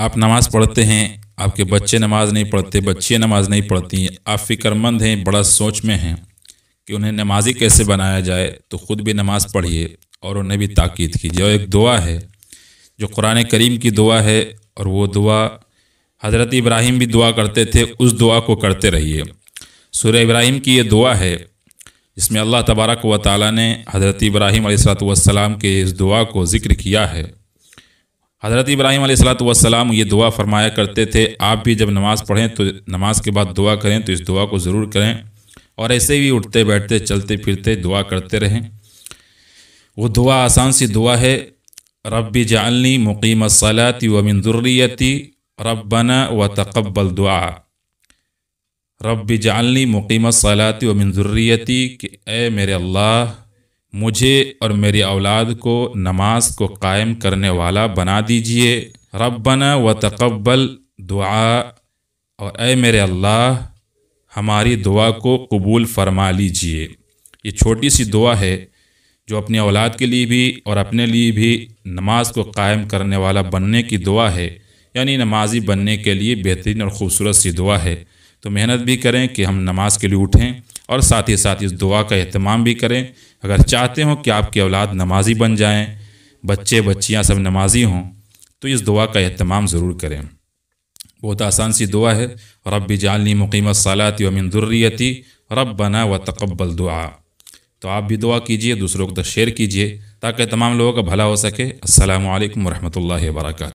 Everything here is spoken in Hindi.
आप नमाज पढ़ते हैं आपके बच्चे नमाज नहीं पढ़ते बच्चियाँ नमाज नहीं पढ़ती आप फिक्रमंद हैं बड़ा सोच में हैं कि उन्हें नमाजी कैसे बनाया जाए तो ख़ुद भी नमाज पढ़िए और उन्हें भी ताक़द कीजिए और एक दुआ है जो कुरान करीम की दुआ है और वो दुआ हज़रत इब्राहिम भी दुआ करते थे उस दुआ को करते रहिए सूर्य इब्राहिम की ये दुआ है जिसमें अल्लाह तबारक व ताली ने हज़रत इब्राहिम सलाम के इस दुआ को ज़िक्र किया है हज़रत इब्राहिम सलाम ये दुआ फरमाया करते थे आप भी जब नमाज़ पढ़ें तो नमाज़ के बाद दुआ करें तो इस दुआ को ज़रूर करें और ऐसे ही उठते बैठते चलते फिरते दुआ करते रहें वो दुआ आसान सी दुआ है रबी जालनी मुकीम सलाती व रब रबना व तकबल दुआ रबी जालनी मुकीम सलाती व मंदुर्रियती कि ए मेरे अल्लाह मुझे और मेरी औलाद को नमाज को कायम करने वाला बना दीजिए रब्बना व तकबल दुआ और अय मेरे अल्लाह हमारी दुआ को कबूल फरमा लीजिए ये छोटी सी दुआ है जो अपनी औलाद के लिए भी और अपने लिए भी नमाज को कायम करने वाला बनने की दुआ है यानी नमाजी बनने के लिए बेहतरीन और ख़ूबसूरत सी दुआ है तो मेहनत भी करें कि हम नमाज के लिए उठें और साथ ही साथ इस दुआ का अहतमाम भी करें अगर चाहते हों कि आपकी औलाद नमाजी बन जाएँ बच्चे बच्चियाँ सब नमाजी हों तो इस दुआ का अहतमाम ज़रूर करें बहुत आसान सी दुआ है रब जालनी मुकीमत सालाती अमिन दुर्रियती रब बना व तकबल दुआ तो आप भी दुआ कीजिए दूसरों को तो शेयर कीजिए ताकि तमाम लोगों का भला हो सके असल वरहमल वर्क